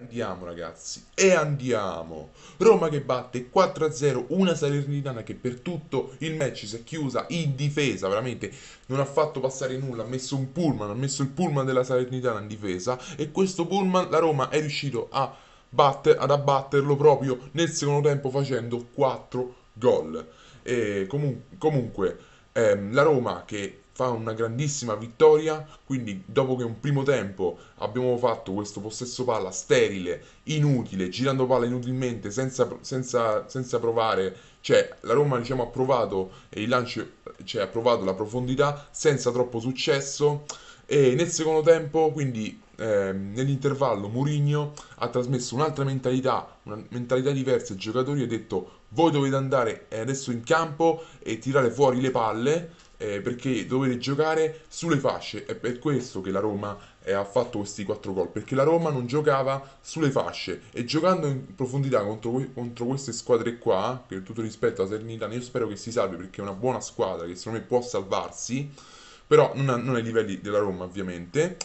Andiamo ragazzi, e andiamo! Roma che batte 4-0 una Salernitana che per tutto il match si è chiusa in difesa, veramente non ha fatto passare nulla, ha messo un pullman, ha messo il pullman della Salernitana in difesa e questo pullman la Roma è riuscito a batter, ad abbatterlo proprio nel secondo tempo facendo 4 gol. E comunque, comunque ehm, la Roma che fa una grandissima vittoria. Quindi, dopo che un primo tempo abbiamo fatto questo possesso palla sterile, inutile, girando palla inutilmente, senza, senza, senza provare, cioè la Roma diciamo, ha provato il lancio, cioè, ha provato la profondità senza troppo successo. E nel secondo tempo, quindi eh, nell'intervallo, Mourinho ha trasmesso un'altra mentalità, una mentalità diversa ai giocatori e ha detto voi dovete andare adesso in campo e tirare fuori le palle eh, perché dovete giocare sulle fasce. È per questo che la Roma eh, ha fatto questi 4 gol, perché la Roma non giocava sulle fasce e giocando in profondità contro, contro queste squadre qua, che tutto rispetto a Sernitana, io spero che si salvi perché è una buona squadra che secondo me può salvarsi, però non, ha, non ai livelli della Roma ovviamente.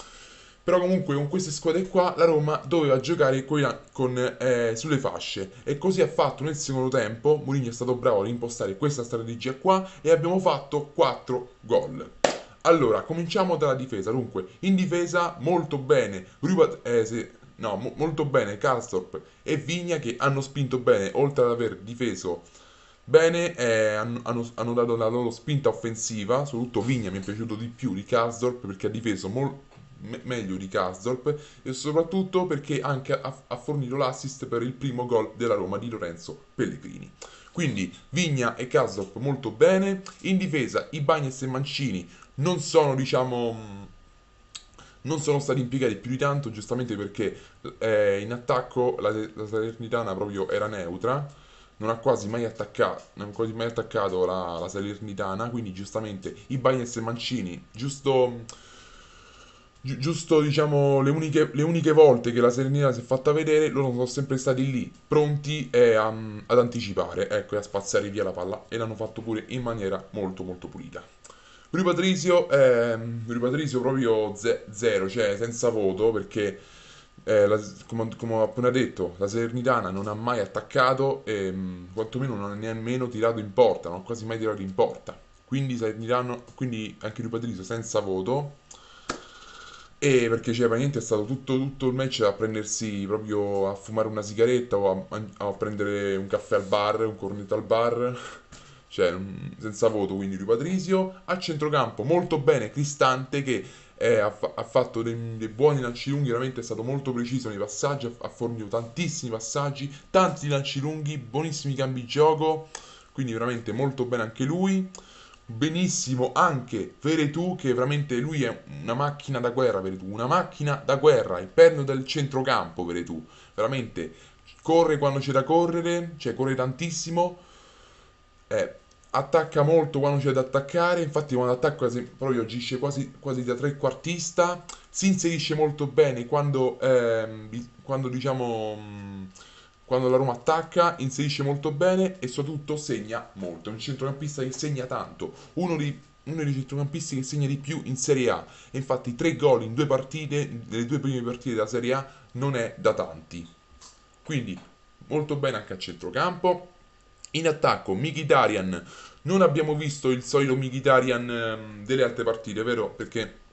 Però comunque con queste squadre qua la Roma doveva giocare con, con, eh, sulle fasce e così ha fatto nel secondo tempo. Mourinho è stato bravo ad impostare questa strategia qua e abbiamo fatto 4 gol. Allora, cominciamo dalla difesa. Dunque, in difesa molto bene. Rubat, eh, se, no, mo, molto bene Karlstorp e Vigna che hanno spinto bene, oltre ad aver difeso bene, eh, hanno, hanno, dato la loro spinta offensiva. Soprattutto Vigna mi è piaciuto di più di Karlstorp perché ha difeso molto me- meglio di Casdorp e soprattutto perché anche ha, ha fornito l'assist per il primo gol della Roma di Lorenzo Pellegrini. Quindi Vigna e Casdorp molto bene, in difesa i Ibanez e Mancini non sono diciamo mm, non sono stati impiegati più di tanto, giustamente perché eh, in attacco la, la Salernitana proprio era neutra, non ha quasi mai attaccato, quasi mai attaccato la, la Salernitana, quindi giustamente i Ibanez e Mancini, giusto mm, giusto diciamo le uniche, le uniche volte che la Serenina si è fatta vedere, loro sono sempre stati lì, pronti eh, a- um, ad anticipare, ecco, e a spazzare via la palla e l'hanno fatto pure in maniera molto molto pulita. Rui Patrizio, eh, Rui Patrizio proprio ze- zero, cioè senza voto perché... Eh, la, come, come, ho appena detto, la Salernitana non ha mai attaccato e ehm, mh, quantomeno non ha nemmeno tirato in porta, non ha quasi mai tirato in porta. Quindi, quindi anche Rui Patrizio senza voto, e perché cioè, niente, è stato tutto, tutto il match a prendersi proprio a fumare una sigaretta o a, a prendere un caffè al bar, un cornetto al bar, cioè mm, senza voto quindi Rui Patrizio. A centrocampo molto bene Cristante che è, ha, ha, fatto dei, dei, buoni lanci lunghi, veramente è stato molto preciso nei passaggi, ha, fornito tantissimi passaggi, tanti lanci lunghi, buonissimi cambi gioco, quindi veramente molto bene anche lui benissimo anche Veretù che veramente lui è una macchina da guerra Veretù, una macchina da guerra, il perno del centrocampo Veretù, veramente corre quando c'è da correre, cioè corre tantissimo, eh, attacca molto quando c'è da attaccare, infatti quando attacca proprio agisce quasi, quasi da trequartista, si inserisce molto bene quando, eh, quando diciamo quando la Roma attacca, inserisce molto bene e soprattutto segna molto. È un centrocampista che segna tanto, uno dei, uno dei centrocampisti che segna di più in Serie A. E infatti tre gol in due partite, nelle due prime partite della Serie A, non è da tanti. Quindi molto bene anche a centrocampo. In attacco Mkhitaryan, non abbiamo visto il solito Mkhitaryan ehm, delle altre partite, vero? Perché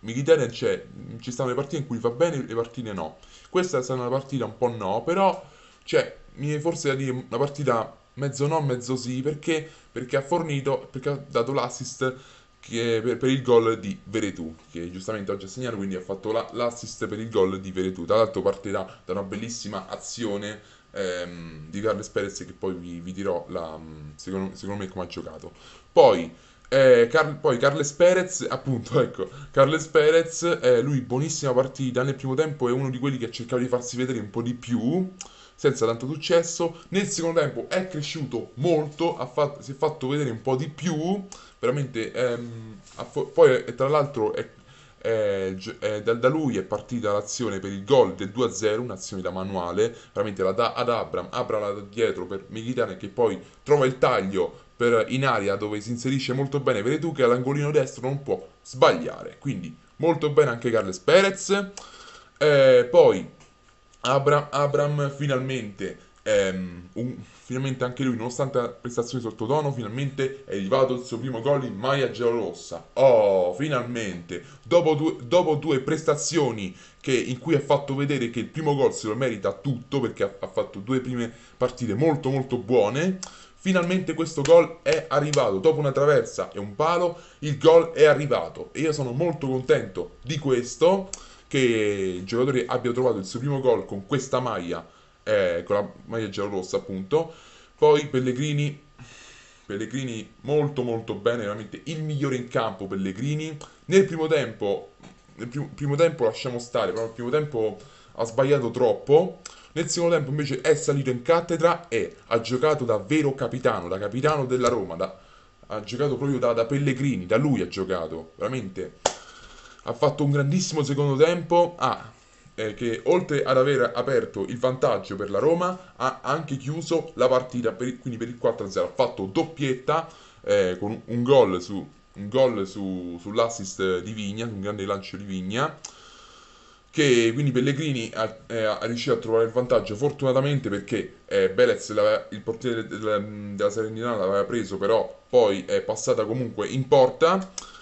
Militare c'è, ci stanno le partite in cui va bene e le partite no. Questa sarà una partita un po' no, però cioè, mi viene forse da dire una partita mezzo no, mezzo sì, perché, perché ha fornito, perché ha dato l'assist che, per, per, il gol di Veretù, che giustamente oggi ha segnato, quindi ha fatto la, l'assist per il gol di Veretù. Tra l'altro partirà da una bellissima azione ehm, di Carles Perez che poi vi, vi dirò la, secondo, secondo me come ha giocato. Poi eh, Car- poi Carles Perez, appunto, ecco, Carles Perez, eh, lui buonissima partita, nel primo tempo è uno di quelli che cercava di farsi vedere un po' di più, senza tanto successo, nel secondo tempo è cresciuto molto, fatto, si è fatto vedere un po' di più, veramente, ehm, fo- poi eh, tra l'altro è, è, è, da, da, lui è partita l'azione per il gol del 2-0, un'azione da manuale, veramente la dà ad Abram, Abram la dà dietro per Militane che poi trova il taglio per, in aria dove si inserisce molto bene Veretù che all'angolino destro non può sbagliare. Quindi molto bene anche Carles Perez. Eh, poi Abram, Abram finalmente, ehm, un, finalmente, anche lui, nonostante la prestazione sottotono, finalmente è arrivato il suo primo gol in maglia giallorossa. Oh, finalmente! Dopo due, dopo due prestazioni che, in cui ha fatto vedere che il primo gol se lo merita tutto, perché ha, ha fatto due prime partite molto molto buone, Finalmente questo gol è arrivato. Dopo una traversa e un palo, il gol è arrivato. E io sono molto contento di questo, che il giocatore abbia trovato il suo primo gol con questa maglia, eh, con la maglia giallorossa appunto. Poi Pellegrini, Pellegrini molto molto bene, veramente il migliore in campo Pellegrini. Nel primo tempo, nel primo, primo tempo lasciamo stare, però nel primo tempo ha sbagliato troppo. Nel secondo tempo invece è salito in cattedra e ha giocato da vero capitano, da capitano della Roma, da, ha giocato proprio da, da Pellegrini, da lui ha giocato, veramente ha fatto un grandissimo secondo tempo, ah, eh, che oltre ad aver aperto il vantaggio per la Roma ha anche chiuso la partita, per, quindi per il 4-0 ha fatto doppietta eh, con un gol, su, un gol su, sull'assist di Vigna, un grande lancio di Vigna che quindi Pellegrini ha, eh, ha riuscito a trovare il vantaggio fortunatamente perché eh, Belez il portiere della, della Salernitana l'aveva preso però poi è passata comunque in porta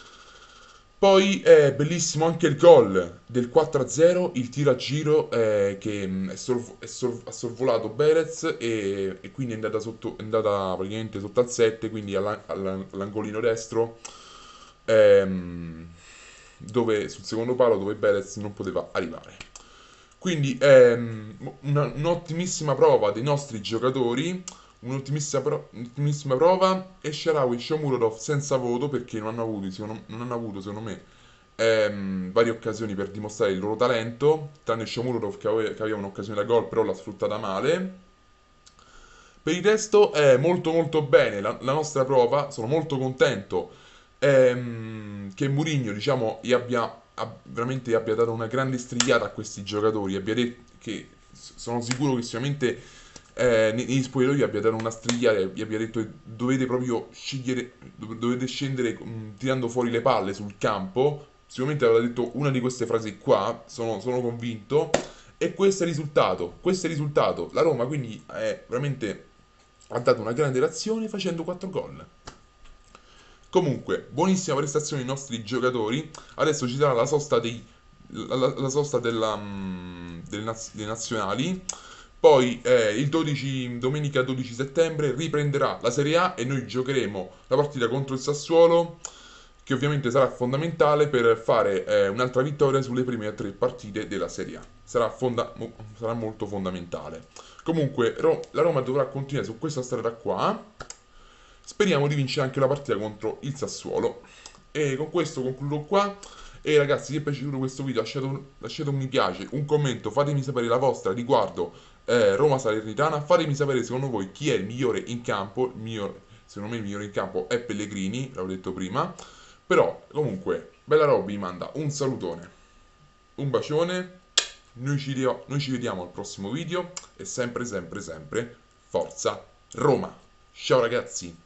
poi è bellissimo anche il gol del 4-0, il tiro a giro eh, che mm, è sorv- sorv- ha sorvolato Berez e, e quindi è andata, sotto, è andata, praticamente sotto al 7, quindi all'an- all'angolino destro. Ehm, dove, sul secondo palo dove Perez non poteva arrivare. Quindi è mm, una, un'ottimissima prova dei nostri giocatori, un'ottimissima, pro, un'ottimissima prova e Sharawi e Shomurov senza voto perché non hanno avuto, secondo, non hanno avuto, secondo me, ehm, varie occasioni per dimostrare il loro talento, tranne Shomurov che, ave, che aveva un'occasione da gol però l'ha sfruttata male. Per il resto è molto molto bene la, la nostra prova, sono molto contento ehm, che Mourinho diciamo gli abbia veramente abbia dato una grande strigliata a questi giocatori, abbia detto che sono sicuro che sicuramente eh, negli spogliatoi abbia dato una strigliata, gli abbia detto che dovete proprio scegliere, dovete scendere mh, tirando fuori le palle sul campo, sicuramente avrà detto una di queste frasi qua, sono, sono convinto, e questo è il risultato, questo è il risultato, la Roma quindi è eh, veramente ha dato una grande reazione facendo 4 gol. Comunque, buonissima prestazione i nostri giocatori. Adesso ci sarà la sosta, dei, la, la sosta della, mm, delle, delle nazionali. Poi eh, il 12, domenica 12 settembre riprenderà la Serie A e noi giocheremo la partita contro il Sassuolo, che ovviamente sarà fondamentale per fare eh, un'altra vittoria sulle prime tre partite della Serie A. Sarà, fonda- sarà molto fondamentale. Comunque ro- la Roma dovrà continuare su questa strada qua Speriamo di vincere anche la partita contro il Sassuolo. E con questo concludo qua. E ragazzi, se vi è piaciuto questo video lasciate un, lasciate un mi piace, un commento, fatemi sapere la vostra riguardo eh, Roma Salernitana, fatemi sapere secondo voi chi è il migliore in campo, migliore, secondo me il migliore in campo è Pellegrini, l'avevo detto prima, però comunque Bella Robby manda un salutone, un bacione, noi ci, noi ci vediamo al prossimo video e sempre sempre sempre Forza Roma! Ciao ragazzi!